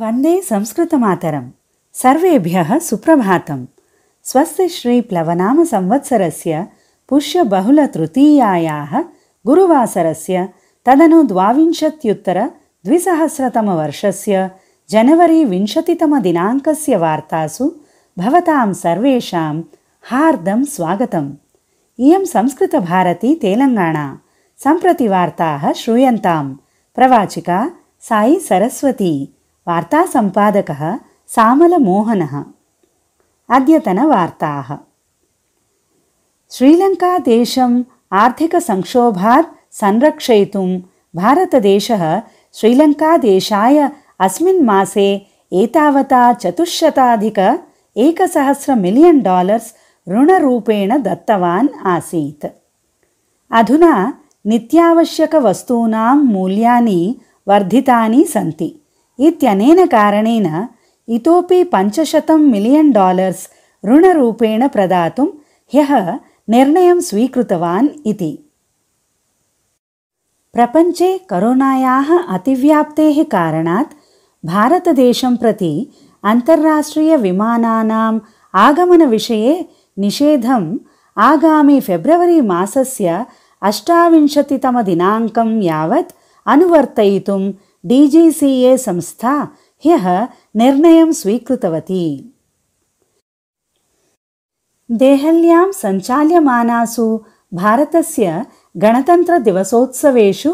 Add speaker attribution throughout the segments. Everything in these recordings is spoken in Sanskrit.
Speaker 1: वन्दे संस्कृतमातरम् सर्वेभ्यः सुप्रभातम् स्वस्य श्रीप्लवनामसंवत्सरस्य पुष्यबहुलतृतीयायाः गुरुवासरस्य तदनु द्वाविंशत्युत्तरद्विसहस्रतमवर्षस्य जनवरी विंशतितमदिनाङ्कस्य वार्तासु भवतां सर्वेषां हार्दं स्वागतम् इयं संस्कृतभारती तेलङ्गाणा सम्प्रति वार्ताः श्रूयन्ताम् प्रवाचिका साई सरस्वती वार्तासम्पादकः सामलमोहनः श्रीलङ्कादेशम् आर्थिकसंक्षोभात् संरक्षयितुं भारतदेशः श्रीलङ्कादेशाय अस्मिन् मासे एतावता चतुश्शताधिक एकसहस्र मिलियन् डालर्स् ऋणरूपेण दत्तवान् आसीत् अधुना नित्यावश्यकवस्तूनां मूल्यानि वर्धितानि सन्ति इत्यनेन कारणेन इतोपि पञ्चशतं मिलियन् डालर्स् ऋणरूपेण प्रदातुं ह्यः निर्णयं स्वीकृतवान् इति प्रपञ्चे करोनायाः अतिव्याप्तेः कारणात् भारतदेशं प्रति अन्तराष्ट्रियविमानानाम् आगमनविषये निषेधम् आगामि फेब्रवरी मासस्य अष्टाविंशतितमदिनाङ्कं यावत् अनुवर्तयितुं डी जी सी ए संस्था ह्यः निर्णयं स्वीकृतवती देहल्यां सञ्चाल्यमानासु भारतस्य गणतन्त्रदिवसोत्सवेषु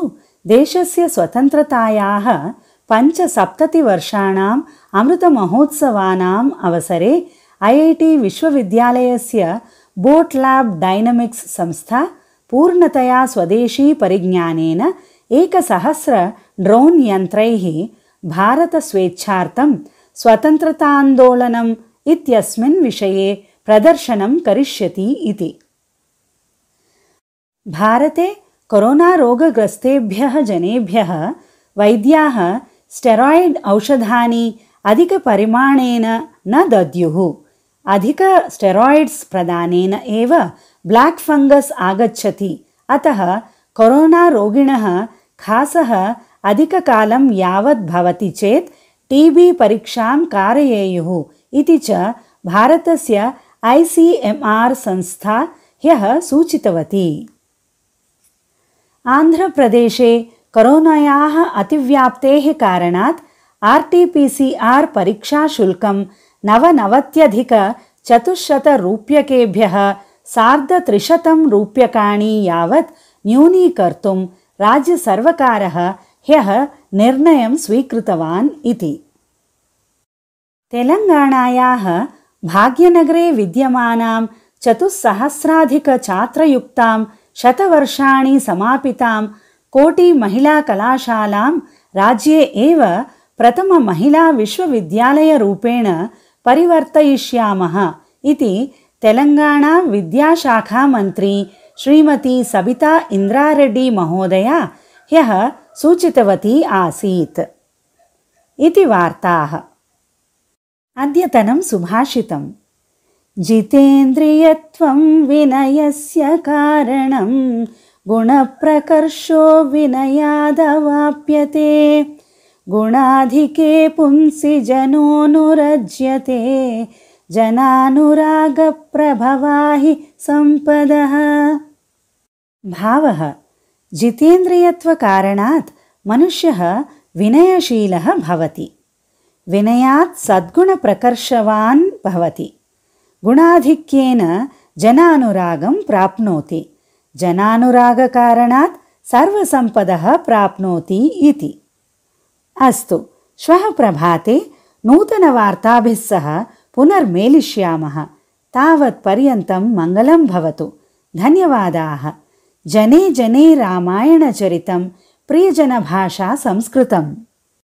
Speaker 1: देशस्य स्वतन्त्रतायाः पञ्चसप्ततिवर्षाणाम् अमृतमहोत्सवानाम् अवसरे ऐ विश्वविद्यालयस्य बोट् लाब् संस्था पूर्णतया स्वदेशी परिज्ञानेन एकसहस्र ड्रोन् यन्त्रैः भारतस्वेच्छार्थं स्वतन्त्रतान्दोलनम् इत्यस्मिन् विषये प्रदर्शनं करिष्यति इति भारते कोरोनारोगग्रस्तेभ्यः जनेभ्यः वैद्याः स्टेराय्ड् औषधानि अधिकपरिमाणेन न दद्युः अधिक स्टेरॉइड्स प्रदानेन एव ब्लाक् फङ्गस् आगच्छति अतः कोरोनारोगिणः खासः अधिककालं यावत् भवति चेत् टी बी परीक्षां कारयेयुः इति च भारतस्य आईसीएमआर संस्था ह्यः सूचितवती आन्ध्रप्रदेशे करोनायाः अतिव्याप्तेः कारणात् आर् टी पी सी नवनवत्यधिकचतुश्शतरूप्यकेभ्यः सार्धत्रिशतं रूप्यकाणि यावत् न्यूनीकर्तुं राज्यसर्वकारः ह्यः निर्णयं स्वीकृतवान् इति तेलङ्गाणायाः भाग्यनगरे विद्यमानां चतुस्सहस्राधिकछात्रयुक्तां शतवर्षाणि समापितां कोटिमहिलाकलाशालां राज्ये एव प्रथममहिलाविश्वविद्यालयरूपेण परिवर्तयिष्यामः इति तेलङ्गाणा विद्याशाखामन्त्री श्रीमती सबिता महोदया ह्यः सूचितवती आसीत् इति वार्ताः अद्यतनं सुभाषितम् जितेन्द्रियत्वं विनयस्य कारणं गुणप्रकर्षो विनयादवाप्यते गुणाधिके पुंसि जनोऽनुरज्यते जनानुरागप्रभवाहि सम्पदः भावः जितेन्द्रियत्वकारणात् मनुष्यः विनयशीलः भवति विनयात् सद्गुणप्रकर्षवान् भवति गुणाधिक्येन जनानुरागं प्राप्नोति जनानुरागकारणात् सर्वसम्पदः प्राप्नोति इति अस्तु श्वः प्रभाते सह पुनर्मेलिष्यामः तावत्पर्यन्तं मङ्गलं भवतु धन्यवादाः जने जने रामायणचरितं प्रियजनभाषा संस्कृतम्